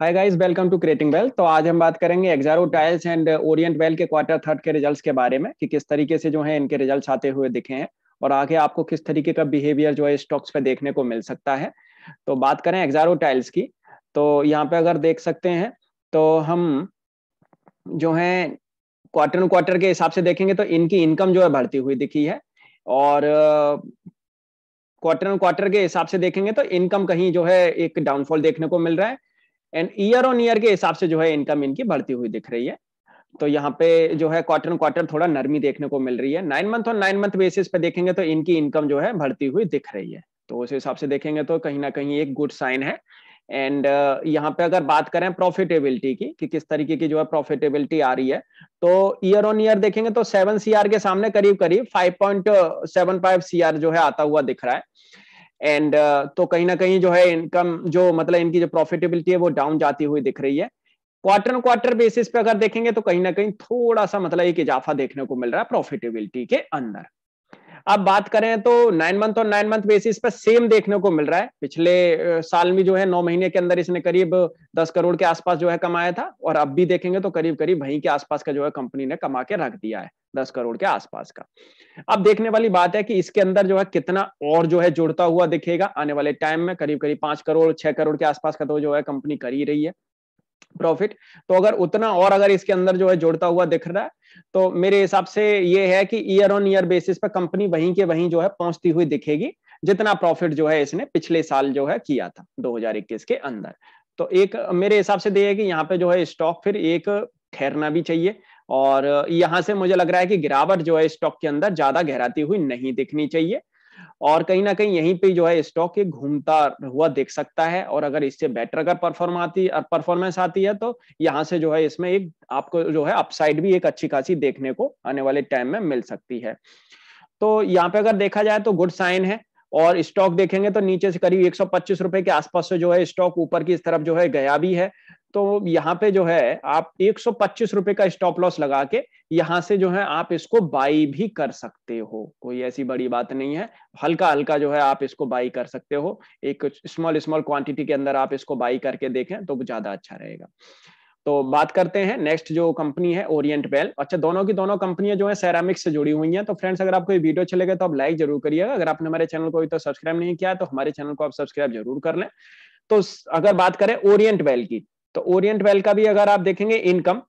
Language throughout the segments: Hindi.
hi guys welcome to creating well तो आज हम बात करेंगे Exaro tiles and Orient Bell के क्वार्टर थर्ड के रिजल्ट्स के बारे में कि किस तरीके से जो है इनके रिजल्ट्स आते हुए दिखे हैं और आगे आपको किस तरीके का बिहेवियर जो है स्टॉक्स पे देखने को मिल सकता है तो बात करें एक्जारो टाइल्स की तो यहाँ पे अगर देख सकते हैं तो हम जो है क्वार्टर क्वार्टर के हिसाब से देखेंगे तो इनकी इनकम जो है बढ़ती हुई दिखी है और क्वार्टर क्वार्टर के हिसाब से देखेंगे तो इनकम कहीं जो है एक डाउनफॉल देखने को मिल रहा है एंड ईयर ऑन ईयर के हिसाब से जो है इनकम इनकी बढ़ती हुई दिख रही है तो यहाँ पे जो है क्वार्टर ऑन क्वार्टर थोड़ा नरमी देखने को मिल रही है नाइन मंथ और नाइन मंथ बेसिस पे देखेंगे तो इनकी इनकम जो है बढ़ती हुई दिख रही है तो उस हिसाब से देखेंगे तो कहीं ना कहीं एक गुड साइन है एंड uh, यहाँ पे अगर बात करें प्रॉफिटेबिलिटी की कि किस तरीके की जो है प्रॉफिटेबिलिटी आ रही है तो ईयर ऑन ईयर देखेंगे तो सेवन सीआर के सामने करीब करीब five point seven five CR जो है आता हुआ दिख रहा है एंड uh, तो कहीं ना कहीं जो है इनकम जो मतलब इनकी जो प्रॉफिटेबिलिटी है वो डाउन जाती हुई दिख रही है क्वार्टर क्वार्टर बेसिस पे अगर देखेंगे तो कहीं ना कहीं थोड़ा सा मतलब एक इजाफा देखने को मिल रहा है प्रॉफिटेबिलिटी के अंदर अब बात करें तो नाइन मंथ और नाइन मंथ बेसिस पे सेम देखने को मिल रहा है पिछले साल में जो है नौ महीने के अंदर इसने करीब दस करोड़ के आसपास जो है कमाया था और अब भी देखेंगे तो करीब करीब वहीं के आसपास का जो है कंपनी ने कमा के रख दिया है दस करोड़ के आसपास का अब देखने वाली बात है कि इसके अंदर जो है कितना और जो है जुड़ता हुआ दिखेगा आने वाले टाइम में करीब करीब पांच करोड़ छह करोड़ के आसपास का तो जो है कंपनी कर ही रही है प्रॉफिट तो अगर उतना और अगर इसके अंदर जो है जुड़ता हुआ दिख रहा है तो मेरे हिसाब से ये है कि ईयर ऑन ईयर बेसिस पर कंपनी वहीं के वहीं जो है पहुंचती हुई दिखेगी जितना प्रॉफिट जो है इसने पिछले साल जो है किया था 2021 के अंदर तो एक मेरे हिसाब से देखिए तो कि यहाँ पे जो है स्टॉक फिर एक ठहरना भी चाहिए और यहाँ से मुझे लग रहा है कि गिरावट जो है स्टॉक के अंदर ज्यादा गहराती हुई नहीं दिखनी चाहिए और कहीं ना कहीं यहीं पे जो है स्टॉक एक घूमता हुआ दिख सकता है और अगर इससे बेटर अगर परफॉर्म आती परफॉर्मेंस आती है तो यहाँ से जो है इसमें एक आपको जो है अपसाइड भी एक अच्छी खासी देखने को आने वाले टाइम में मिल सकती है तो यहाँ पे अगर देखा जाए तो गुड साइन है और स्टॉक देखेंगे तो नीचे से करीब एक रुपए के आसपास से जो है स्टॉक ऊपर की इस तरफ जो है गया भी है तो यहाँ पे जो है आप एक सौ रुपए का स्टॉप लॉस लगा के यहाँ से जो है आप इसको बाई भी कर सकते हो कोई ऐसी बड़ी बात नहीं है हल्का हल्का जो है आप इसको बाई कर सकते हो एक स्मॉल स्मॉल क्वांटिटी के अंदर आप इसको बाई करके देखें तो ज्यादा अच्छा रहेगा तो बात करते हैं नेक्स्ट जो कंपनी है ओरिएंट बेल अच्छा दोनों की दोनों कंपनियां जो है सैरामिक्स से जुड़ी हुई हैं तो फ्रेंड्स अगर आपको ये वीडियो अच्छे लगे तो आप लाइक जरूर करिएगा अगर आपने हमारे चैनल को अभी तो सब्सक्राइब नहीं किया तो हमारे चैनल को आप सब्सक्राइब जरूर कर लें तो अगर बात करें ओरिएंट बेल की तो ओरियंट वेल का भी अगर आप देखेंगे इनकम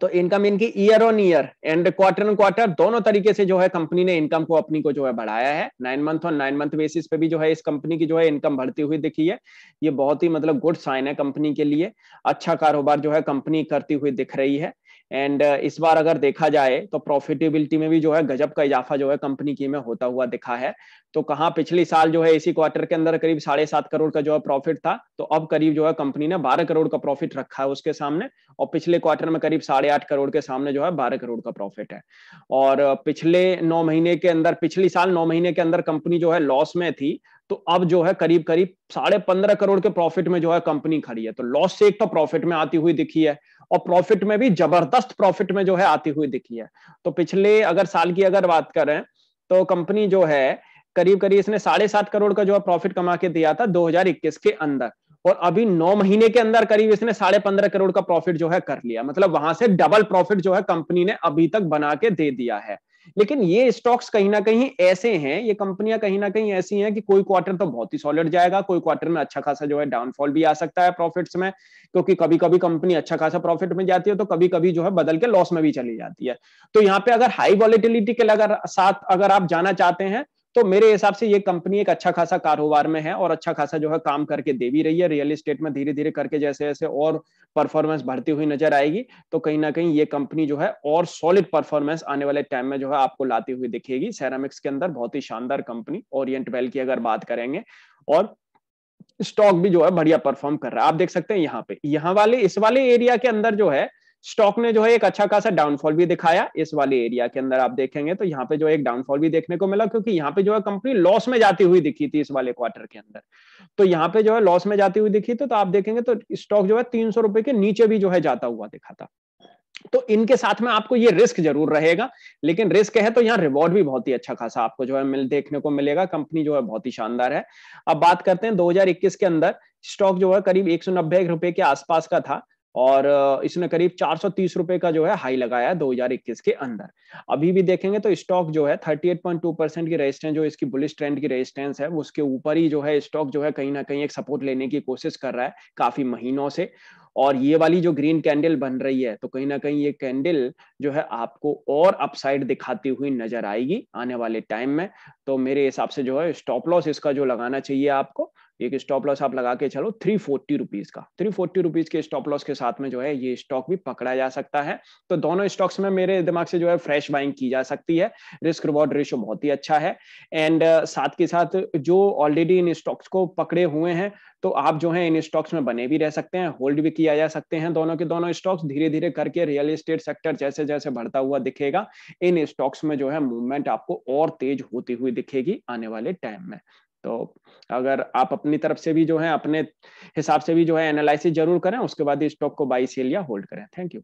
तो इनकम इनकी year on year and quarter on quarter दोनों तरीके से जो है कंपनी ने इनकम को अपनी को जो है बढ़ाया है नाइन मंथ और नाइन मंथ बेसिस पे भी जो है इस कंपनी की जो है इनकम बढ़ती हुई दिखी है ये बहुत ही मतलब गुड साइन है कंपनी के लिए अच्छा कारोबार जो है कंपनी करती हुई दिख रही है एंड uh, इस बार अगर देखा जाए तो प्रॉफिटेबिलिटी में भी जो है गजब का इजाफा जो है कंपनी की में होता हुआ दिखा है तो कहा पिछले साल जो है इसी क्वार्टर के अंदर करीब साढ़े सात करोड़ का जो है प्रॉफिट था तो अब करीब जो है कंपनी ने बारह करोड़ का प्रॉफिट रखा है उसके सामने और पिछले क्वार्टर में करीब साढ़े आठ करोड़ के सामने जो है बारह करोड़ का प्रॉफिट है और uh, पिछले नौ महीने के अंदर पिछली साल नौ महीने के अंदर कंपनी जो है लॉस में थी तो अब जो है करीब करीब साढ़े पंद्रह करोड़ के प्रॉफिट में जो है कंपनी खड़ी है तो लॉस से एक तो प्रॉफिट में आती हुई दिखी है और प्रॉफिट में भी जबरदस्त प्रॉफिट में जो है आती हुई दिखी है तो पिछले अगर साल की अगर बात करें तो कंपनी जो है करीब करीब इसने साढ़े सात करोड़ का जो है प्रॉफिट कमा के दिया था 2021 के अंदर और अभी नौ महीने के अंदर करीब इसने साढ़े पंद्रह करोड़ का प्रॉफिट जो है कर लिया मतलब वहां से डबल प्रॉफिट जो है कंपनी ने अभी तक बना के दे दिया है लेकिन ये स्टॉक्स कहीं ना कहीं ऐसे हैं ये कंपनियां कहीं ना कहीं ऐसी हैं कि कोई क्वार्टर तो बहुत ही सॉलिड जाएगा कोई क्वार्टर में अच्छा खासा जो है डाउनफॉल भी आ सकता है प्रॉफिट्स में क्योंकि कभी कभी कंपनी अच्छा खासा प्रॉफिट में जाती है तो कभी कभी जो है बदल के लॉस में भी चली जाती है तो यहाँ पे अगर हाई वॉलिटिलिटी के साथ अगर आप जाना चाहते हैं तो मेरे हिसाब से ये कंपनी एक अच्छा खासा कारोबार में है और अच्छा खासा जो है काम करके दे भी रही है रियल इस्टेट में धीरे धीरे करके जैसे जैसे और परफॉर्मेंस बढ़ती हुई नजर आएगी तो कहीं ना कहीं ये कंपनी जो है और सॉलिड परफॉर्मेंस आने वाले टाइम में जो है आपको लाती हुई दिखेगी सेरामिक्स के अंदर बहुत ही शानदार कंपनी ओरियंट वेल की अगर बात करेंगे और स्टॉक भी जो है बढ़िया परफॉर्म कर रहा है आप देख सकते हैं यहाँ पे यहाँ वाले इस वाले एरिया के अंदर जो है स्टॉक ने जो है एक अच्छा खासा डाउनफॉल भी दिखाया इस वाले एरिया के अंदर आप देखेंगे तो यहाँ पे जो एक डाउनफॉल भी देखने को मिला क्योंकि यहाँ पे जो है कंपनी लॉस में जाती हुई दिखी थी इस वाले क्वार्टर के अंदर तो यहाँ पे जो है लॉस में जाती हुई दिखी थी तो आप देखेंगे तो स्टॉक जो है तीन रुपए के नीचे भी जो है जाता हुआ दिखा था तो इनके साथ में आपको ये रिस्क जरूर रहेगा लेकिन रिस्क है तो यहाँ रिवॉर्ड भी बहुत ही अच्छा खासा आपको जो है मिल देखने को मिलेगा कंपनी जो है बहुत ही शानदार है अब बात करते हैं 2021 के अंदर स्टॉक जो है करीब नब्बे रुपए के आसपास का था और इसने करीब चार सौ का जो है हाई लगाया है 2021 के अंदर अभी भी देखेंगे तो स्टॉक जो है 38.2 परसेंट की रेजिस्टेंस जो इसकी बुलिश ट्रेंड की रेजिस्टेंस है उसके ऊपर ही जो है स्टॉक जो है कहीं ना कहीं एक सपोर्ट लेने की कोशिश कर रहा है काफी महीनों से और ये वाली जो ग्रीन कैंडल बन रही है तो कहीं ना कहीं ये कैंडल जो है आपको और अपसाइड दिखाती हुई नजर आएगी आने वाले टाइम में तो मेरे हिसाब से जो है स्टॉप लॉस इसका जो लगाना चाहिए आपको एक स्टॉप लॉस आप लगा के चलो थ्री फोर्टी रुपीज का थ्री फोर्टी रुपीज के स्टॉप लॉस के साथ में जो है ये स्टॉक भी पकड़ा जा सकता है तो दोनों स्टॉक्स में मेरे दिमाग से जो है फ्रेश बाइंग की जा सकती है रिस्क रिवॉर्ड रेशो बहुत ही अच्छा है एंड uh, साथ के साथ जो ऑलरेडी इन स्टॉक्स को पकड़े हुए हैं तो आप जो है इन स्टॉक्स में बने भी रह सकते हैं होल्ड भी किया जा सकते हैं दोनों के दोनों स्टॉक्स धीरे धीरे करके रियल एस्टेट सेक्टर जैसे जैसे बढ़ता हुआ दिखेगा इन स्टॉक्स में जो है मूवमेंट आपको और तेज होती हुई दिखेगी आने वाले टाइम में तो अगर आप अपनी तरफ से भी जो है अपने हिसाब से भी जो है एनालिसिस जरूर करें उसके बाद स्टॉक को बाई सेल या होल्ड करें थैंक यू